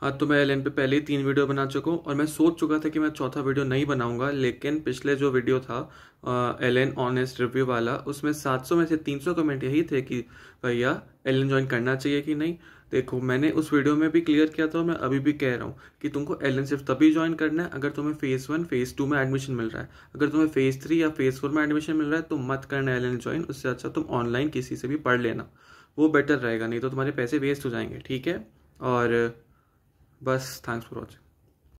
हाँ तो मैं एल पे पहले ही तीन वीडियो बना चुका हूँ और मैं सोच चुका था कि मैं चौथा वीडियो नहीं बनाऊंगा लेकिन पिछले जो वीडियो था एल एन ऑनेस्ट रिव्यू वाला उसमें 700 में से 300 कमेंट यही थे कि भैया एल एन ज्वाइन करना चाहिए कि नहीं देखो मैंने उस वीडियो में भी क्लियर किया था और मैं अभी भी कह रहा हूँ कि तुमको एल एन सिर्फ तभी ज्वाइन करना है अगर तुम्हें फेज़ वन फेज़ टू में एडमिशन मिल रहा है अगर तुम्हें फेज़ थ्री या फेज़ फोर में एडमिशन मिल रहा है तो मत करना एल एन ज्वाइन उससे अच्छा तुम ऑनलाइन किसी से भी पढ़ लेना वो बेटर रहेगा नहीं तो तुम्हारे पैसे वेस्ट हो जाएंगे ठीक है और बस थैंक्स फॉर वॉचिंग